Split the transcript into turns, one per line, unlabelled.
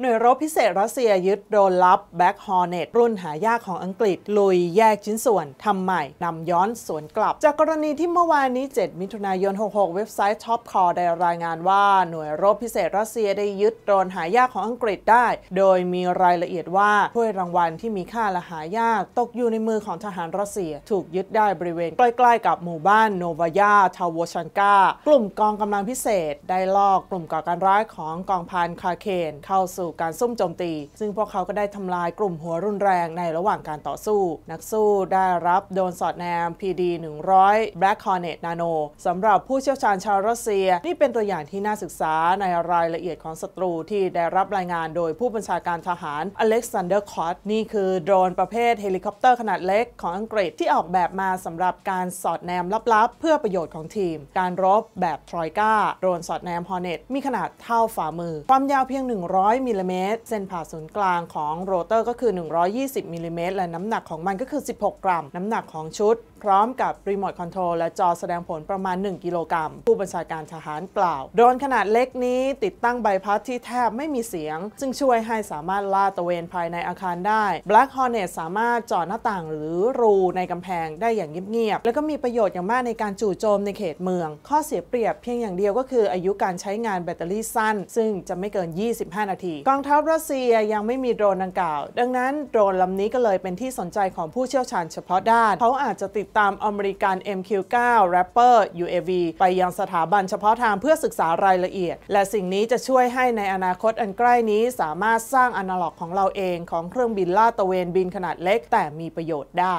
หน่วยรบพิเศษรัสเซียยึดโดนลับแบ็กฮอร์เนตรุ่นหายากของอังกฤษลุยแยกชิ้นส่วนทำใหม่นำย้อนสวนกลับ จากกรณีที่เมื่อวานนี้ 7 มิถุนายน 66 เว็บไซต์ท็อปคอได้รายงานว่า หน่วยรบพิเศษรัสเซียได้ยึดโดนหายากของอังกฤษได้ โดยมีรายละเอียดว่าถ้วยรางวัลที่มีค่าและหายากตกอยู่ในมือของทหารรัสเซีย ถูกยึดได้บริเวณใกล้ๆกับหมู่บ้านโนวายาทาวชันกากลุ่มกองกำลังพิเศษได้ลอกกลุ่มก่อการร้ายของกองพันคาเคนเข้าสูู่่การซุ่มโจมตี ซึ่งพวกเขาก็ได้ทำลายกลุ่มหัวรุนแรงในระหว่างการต่อสู้ นักสู้ได้รับโดนสอดแนม PD 100 Black Hornet Nano สำหรับผู้เชี่ยวชาญชาวรัสเซียนี่เป็นตัวอย่างที่น่าศึกษาในรายละเอียดของศัตรูที่ได้รับรายงานโดยผู้บัญชาการทหารอเล็กซานเดอร์คอตนี่คือโดรนประเภทเฮลิคอปเตอร์ขนาดเล็กของอังกฤษที่ออกแบบมาสำหรับการสอดแนมลับๆ เพื่อประโยชน์ของทีม การรบแบบทรอยกาโดรนสอดแนมฮอร์เน็ตมีขนาดเท่าฝ่ามือ ความยาวเพียง 100มิมิลลิเมตรเส้นผ่าศูนย์กลางของโรเตอร์ก็คือ 120 มิลลิเมตรและน้ำหนักของมันก็คือ 16 กรัม น้ำหนักของชุด พร้อมกับรีโมทคอนโทรลและจอแสดงผลประมาณ 1 กิโลกรัมผู้บัญชาการทหารกล่าวโดรนขนาดเล็กนี้ติดตั้งใบพัดที่แทบไม่มีเสียง ซึ่งช่วยให้สามารถลาดตระเวนภายในอาคารได้ Black Hornet สามารถจอดหน้าต่างหรือรูในกำแพงได้อย่างเงียบ ๆ แล้วก็มีประโยชน์อย่างมากในการจู่โจมในเขตเมือง ข้อเสียเปรียบเพียงอย่างเดียวก็คืออายุการใช้งานแบตเตอรี่สั้น ซึ่งจะไม่เกิน 25 นาทีกองทัพรัสเซียยังไม่มีโดรนดังกล่าว ดังนั้นโดรนลำนี้ก็เลยเป็นที่สนใจของผู้เชี่ยวชาญเฉพาะด้าน เขาอาจจะติดตามอเมริกัน MQ9 r a p p e r UAV ไปยังสถาบันเฉพาะทางเพื่อศึกษารายละเอียด และสิ่งนี้จะช่วยให้ในอนาคตอันใกล้นี้สามารถสร้างอนาล็อกของเราเองของเครื่องบินลาดตระเวนบินขนาดเล็กแต่มีประโยชน์ได้